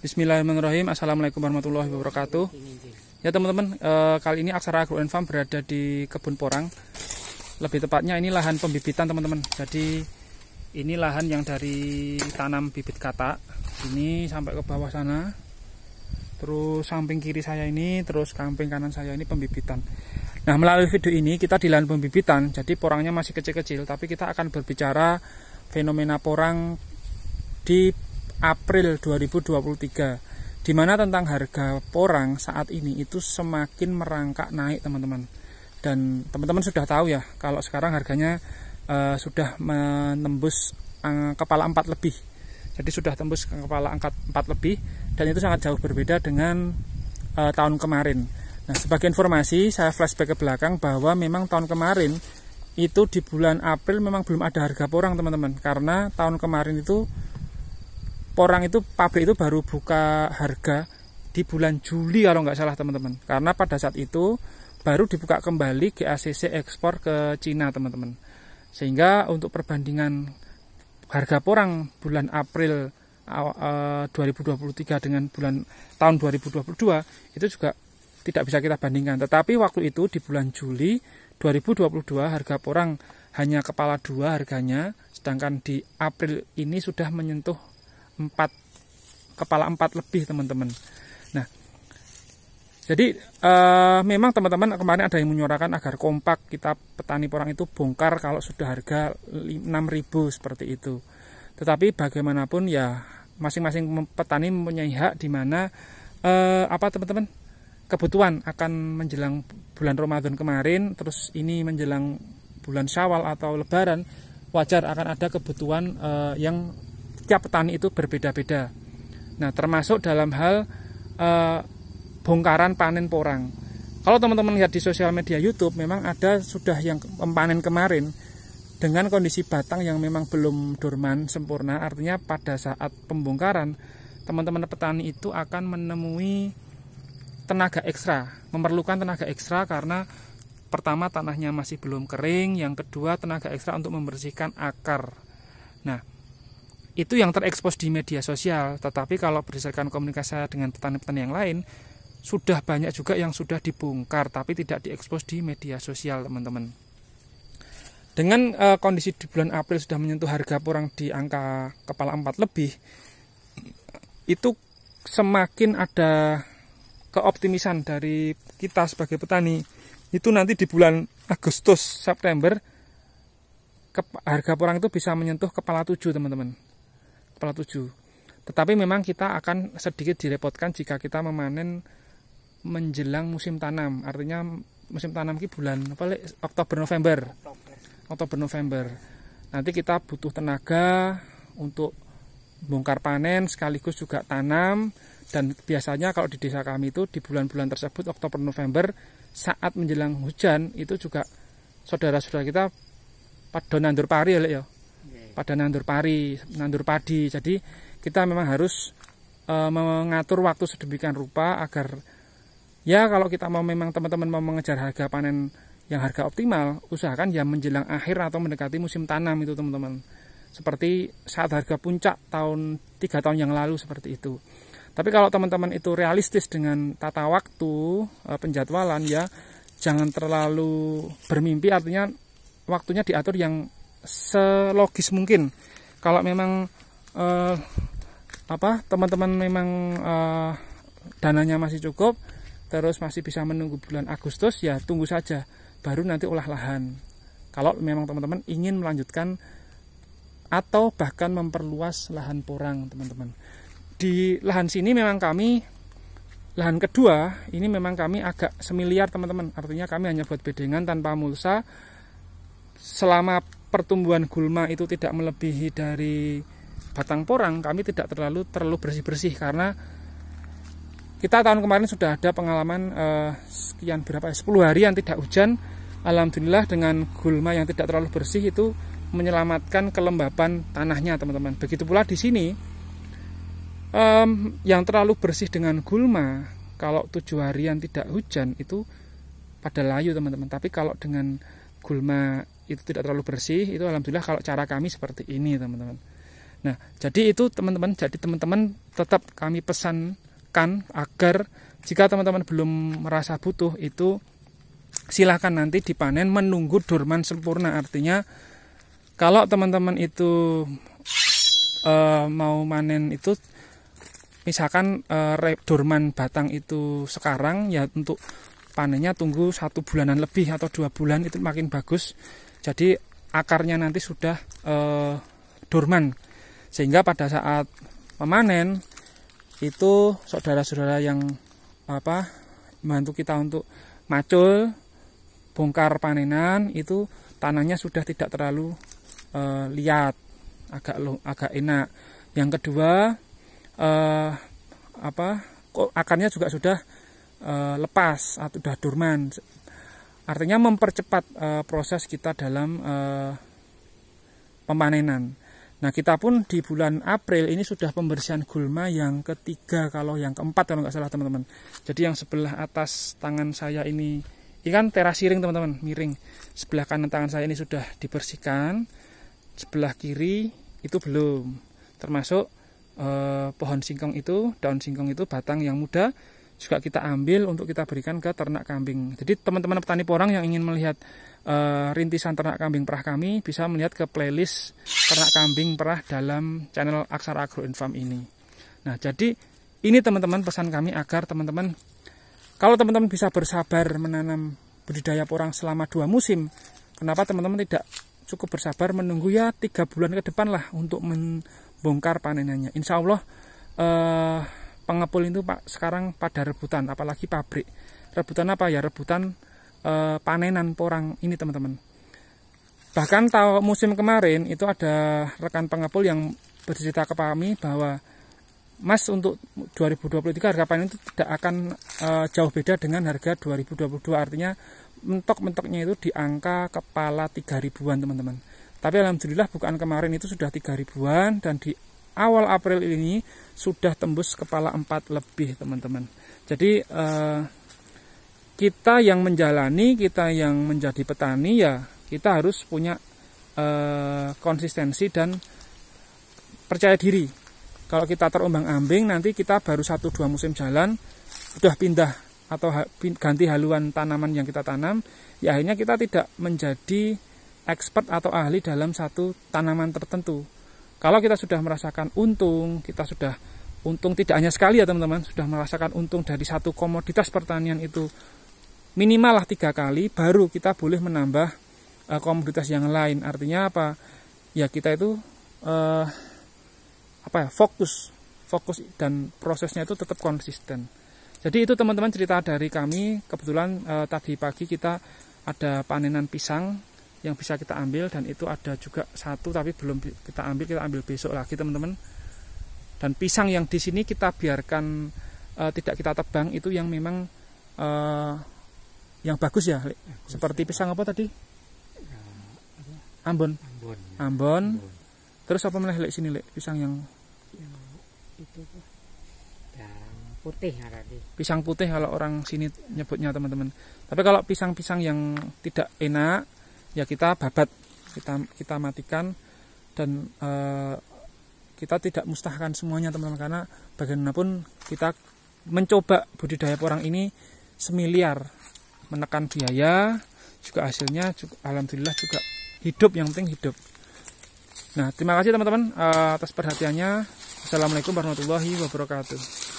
Bismillahirrahmanirrahim. Assalamualaikum warahmatullahi wabarakatuh. Ya teman-teman, eh, kali ini Aksara Agro Farm berada di kebun porang. Lebih tepatnya ini lahan pembibitan teman-teman. Jadi ini lahan yang dari tanam bibit kata. Ini sampai ke bawah sana. Terus samping kiri saya ini, terus samping kanan saya ini pembibitan. Nah melalui video ini kita di lahan pembibitan. Jadi porangnya masih kecil-kecil, tapi kita akan berbicara fenomena porang di April 2023 di mana tentang harga porang saat ini itu semakin merangkak naik teman-teman dan teman-teman sudah tahu ya kalau sekarang harganya uh, sudah menembus uh, kepala empat lebih jadi sudah tembus ke kepala angkat empat lebih dan itu sangat jauh berbeda dengan uh, tahun kemarin nah sebagai informasi saya flashback ke belakang bahwa memang tahun kemarin itu di bulan April memang belum ada harga porang teman-teman karena tahun kemarin itu porang itu pabrik itu baru buka harga di bulan Juli kalau nggak salah teman-teman karena pada saat itu baru dibuka kembali GACC ekspor ke Cina teman-teman sehingga untuk perbandingan harga porang bulan April 2023 eh, dengan bulan tahun 2022 itu juga tidak bisa kita bandingkan tetapi waktu itu di bulan Juli 2022 harga porang hanya kepala dua harganya sedangkan di April ini sudah menyentuh empat kepala empat lebih teman-teman nah jadi uh, memang teman-teman kemarin ada yang menyuarakan agar kompak kita petani porang itu bongkar kalau sudah harga 6.000 seperti itu. Tetapi bagaimanapun ya masing-masing petani mempunyai hak di mana uh, apa teman-teman kebutuhan akan menjelang bulan Ramadan kemarin terus ini menjelang bulan Syawal atau Lebaran wajar akan ada kebutuhan uh, yang setiap petani itu berbeda-beda. Nah, termasuk dalam hal e, bongkaran panen porang. Kalau teman-teman lihat di sosial media YouTube, memang ada sudah yang panen kemarin dengan kondisi batang yang memang belum dorman sempurna. Artinya pada saat pembongkaran, teman-teman petani itu akan menemui tenaga ekstra, memerlukan tenaga ekstra karena pertama tanahnya masih belum kering, yang kedua tenaga ekstra untuk membersihkan akar. Nah, itu yang terekspos di media sosial tetapi kalau berdasarkan komunikasi dengan petani-petani yang lain sudah banyak juga yang sudah dibongkar tapi tidak diekspos di media sosial teman-teman dengan e, kondisi di bulan April sudah menyentuh harga porang di angka kepala empat lebih itu semakin ada keoptimisan dari kita sebagai petani itu nanti di bulan Agustus September harga porang itu bisa menyentuh kepala 7 teman-teman Pola tujuh. Tetapi memang kita akan sedikit direpotkan jika kita memanen menjelang musim tanam. Artinya musim tanam ki bulan apa Oktober November. Oktober November. Nanti kita butuh tenaga untuk bongkar panen sekaligus juga tanam dan biasanya kalau di desa kami itu di bulan-bulan tersebut Oktober November saat menjelang hujan itu juga saudara-saudara kita pada nandur pari ya pada nandur pari, nandur padi. Jadi kita memang harus e, mengatur waktu sedemikian rupa agar ya kalau kita mau memang teman-teman mau mengejar harga panen yang harga optimal, usahakan ya menjelang akhir atau mendekati musim tanam itu teman-teman. Seperti saat harga puncak tahun tiga tahun yang lalu seperti itu. Tapi kalau teman-teman itu realistis dengan tata waktu e, penjadwalan ya jangan terlalu bermimpi artinya waktunya diatur yang selogis mungkin kalau memang eh, apa teman-teman memang eh, dananya masih cukup terus masih bisa menunggu bulan Agustus ya tunggu saja baru nanti olah lahan kalau memang teman-teman ingin melanjutkan atau bahkan memperluas lahan porang teman-teman di lahan sini memang kami lahan kedua ini memang kami agak semiliar teman-teman artinya kami hanya buat bedengan tanpa mulsa selama pertumbuhan gulma itu tidak melebihi dari batang porang, kami tidak terlalu terlalu bersih-bersih karena kita tahun kemarin sudah ada pengalaman eh, sekian berapa ya, hari yang tidak hujan. Alhamdulillah dengan gulma yang tidak terlalu bersih itu menyelamatkan kelembapan tanahnya, teman-teman. Begitu pula di sini um, yang terlalu bersih dengan gulma kalau tujuh harian tidak hujan itu pada layu teman-teman tapi kalau dengan gulma itu tidak terlalu bersih itu alhamdulillah kalau cara kami seperti ini teman-teman nah jadi itu teman-teman jadi teman-teman tetap kami pesankan agar jika teman-teman belum merasa butuh itu silahkan nanti dipanen menunggu dorman sempurna artinya kalau teman-teman itu e, mau manen itu misalkan e, dorman batang itu sekarang ya untuk panennya tunggu satu bulanan lebih atau dua bulan itu makin bagus jadi akarnya nanti sudah e, dorman sehingga pada saat memanen itu saudara-saudara yang apa membantu kita untuk macul bongkar panenan itu tanahnya sudah tidak terlalu e, liat agak agak enak yang kedua eh, apa akarnya juga sudah Eh, lepas atau sudah dorman artinya mempercepat eh, proses kita dalam eh, pemanenan nah kita pun di bulan April ini sudah pembersihan gulma yang ketiga kalau yang keempat kalau nggak salah teman-teman jadi yang sebelah atas tangan saya ini ini kan teras siring teman-teman miring sebelah kanan tangan saya ini sudah dibersihkan sebelah kiri itu belum termasuk eh, pohon singkong itu daun singkong itu batang yang muda juga kita ambil untuk kita berikan ke ternak kambing. Jadi teman-teman petani porang yang ingin melihat e, rintisan ternak kambing perah kami bisa melihat ke playlist ternak kambing perah dalam channel Aksara Agro Infam ini. Nah, jadi ini teman-teman pesan kami agar teman-teman kalau teman-teman bisa bersabar menanam budidaya porang selama dua musim, kenapa teman-teman tidak cukup bersabar menunggu ya tiga bulan ke depan lah untuk membongkar panenannya. Insya Allah eh, pengepul itu pak sekarang pada rebutan apalagi pabrik rebutan apa ya rebutan e, panenan porang ini teman-teman bahkan tahu musim kemarin itu ada rekan pengepul yang bercerita ke kami bahwa Mas untuk 2023 harga panen itu tidak akan e, jauh beda dengan harga 2022 artinya mentok-mentoknya itu di angka kepala 3 ribuan teman-teman tapi alhamdulillah bukan kemarin itu sudah 3 ribuan dan di awal April ini sudah tembus kepala empat lebih teman-teman jadi eh, kita yang menjalani kita yang menjadi petani ya kita harus punya eh, konsistensi dan percaya diri kalau kita terombang-ambing nanti kita baru satu dua musim jalan sudah pindah atau ganti haluan tanaman yang kita tanam ya akhirnya kita tidak menjadi expert atau ahli dalam satu tanaman tertentu kalau kita sudah merasakan untung, kita sudah untung tidak hanya sekali ya teman-teman, sudah merasakan untung dari satu komoditas pertanian itu minimal lah tiga kali, baru kita boleh menambah uh, komoditas yang lain. Artinya apa? Ya kita itu uh, apa ya fokus, fokus dan prosesnya itu tetap konsisten. Jadi itu teman-teman cerita dari kami. Kebetulan uh, tadi pagi kita ada panenan pisang yang bisa kita ambil dan itu ada juga satu tapi belum kita ambil kita ambil besok lagi teman-teman dan pisang yang di sini kita biarkan e, tidak kita tebang itu yang memang e, yang bagus ya bagus. seperti pisang apa tadi Ambon Ambon, ya. Ambon. Ambon. terus apa menelit like, sini lek pisang yang, putih ya, pisang putih kalau orang sini nyebutnya teman-teman tapi kalau pisang-pisang yang tidak enak ya kita babat kita kita matikan dan uh, kita tidak mustahkan semuanya teman-teman karena bagaimanapun kita mencoba budidaya porang ini semiliar menekan biaya juga hasilnya juga, alhamdulillah juga hidup yang penting hidup nah terima kasih teman-teman eh, atas perhatiannya assalamualaikum warahmatullahi wabarakatuh